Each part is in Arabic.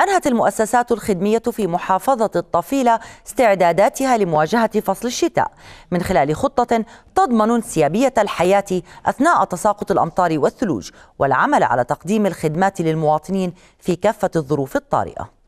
أنهت المؤسسات الخدمية في محافظة الطفيلة استعداداتها لمواجهة فصل الشتاء من خلال خطة تضمن انسيابية الحياة أثناء تساقط الأمطار والثلوج والعمل على تقديم الخدمات للمواطنين في كافة الظروف الطارئة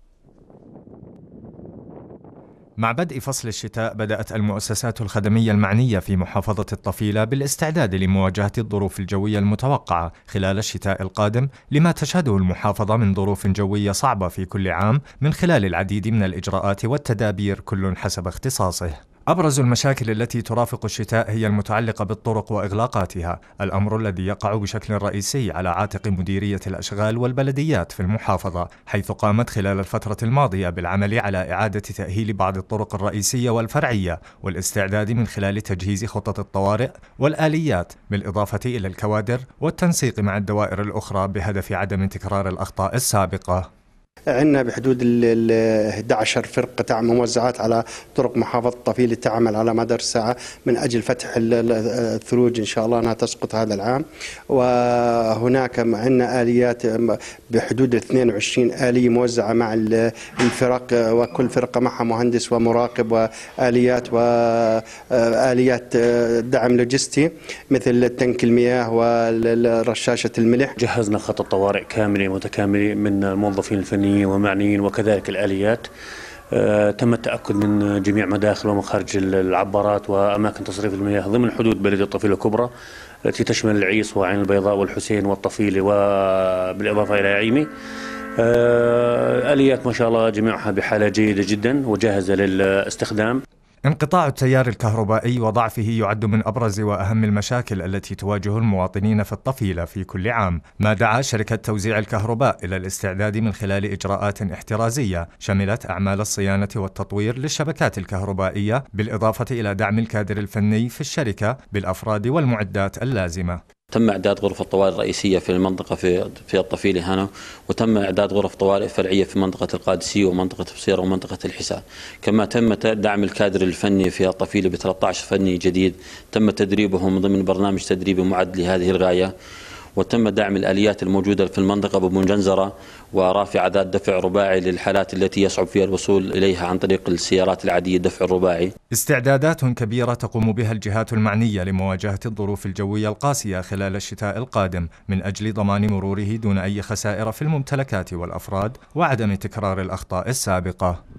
مع بدء فصل الشتاء بدأت المؤسسات الخدمية المعنية في محافظة الطفيلة بالاستعداد لمواجهة الظروف الجوية المتوقعة خلال الشتاء القادم لما تشهده المحافظة من ظروف جوية صعبة في كل عام من خلال العديد من الإجراءات والتدابير كل حسب اختصاصه أبرز المشاكل التي ترافق الشتاء هي المتعلقة بالطرق وإغلاقاتها، الأمر الذي يقع بشكل رئيسي على عاتق مديرية الأشغال والبلديات في المحافظة، حيث قامت خلال الفترة الماضية بالعمل على إعادة تأهيل بعض الطرق الرئيسية والفرعية، والاستعداد من خلال تجهيز خطط الطوارئ والآليات، بالإضافة إلى الكوادر والتنسيق مع الدوائر الأخرى بهدف عدم تكرار الأخطاء السابقة. عندنا بحدود ال 11 فرقة تعمل موزعات على طرق محافظة طفيلة تعمل على مدار الساعة من أجل فتح الثلوج إن شاء الله أنها تسقط هذا العام وهناك عندنا آليات بحدود 22 آلية موزعة مع الفرق وكل فرقة معها مهندس ومراقب وآليات وآليات دعم لوجستي مثل تنك المياه ورشاشة الملح جهزنا خط طوارئ كاملة متكاملة من الموظفين الفنيين فنيين ومعنيين وكذلك الآليات آه، تم التأكد من جميع مداخل ومخارج العبارات وأماكن تصريف المياه ضمن حدود بلدية الطفيلة الكبرى التي تشمل العيس وعين البيضاء والحسين والطفيلة وبالإضافة إلى عيمي آه، آليات ما شاء الله جميعها بحالة جيدة جدا وجاهزة للاستخدام انقطاع التيار الكهربائي وضعفه يعد من ابرز واهم المشاكل التي تواجه المواطنين في الطفيله في كل عام، ما دعا شركه توزيع الكهرباء الى الاستعداد من خلال اجراءات احترازيه شملت اعمال الصيانه والتطوير للشبكات الكهربائيه بالاضافه الى دعم الكادر الفني في الشركه بالافراد والمعدات اللازمه. تم اعداد غرف الطوارئ الرئيسيه في المنطقه في في الطفيله هنا وتم اعداد غرف طوارئ فرعيه في منطقه القادسيه ومنطقه بصيره ومنطقه الحساء كما تم دعم الكادر الفني في الطفيله ب 13 فني جديد تم تدريبهم ضمن برنامج تدريبي معد لهذه الغايه وتم دعم الآليات الموجودة في المنطقة بمنجنزرة ورافعة ذات دفع رباعي للحالات التي يصعب فيها الوصول إليها عن طريق السيارات العادية الدفع الرباعي استعدادات كبيرة تقوم بها الجهات المعنية لمواجهة الظروف الجوية القاسية خلال الشتاء القادم من أجل ضمان مروره دون أي خسائر في الممتلكات والأفراد وعدم تكرار الأخطاء السابقة